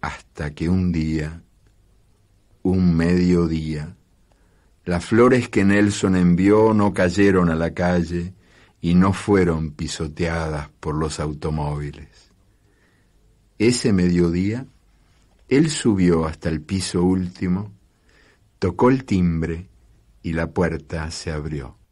hasta que un día, un mediodía, las flores que Nelson envió no cayeron a la calle y no fueron pisoteadas por los automóviles. Ese mediodía, él subió hasta el piso último, tocó el timbre y la puerta se abrió.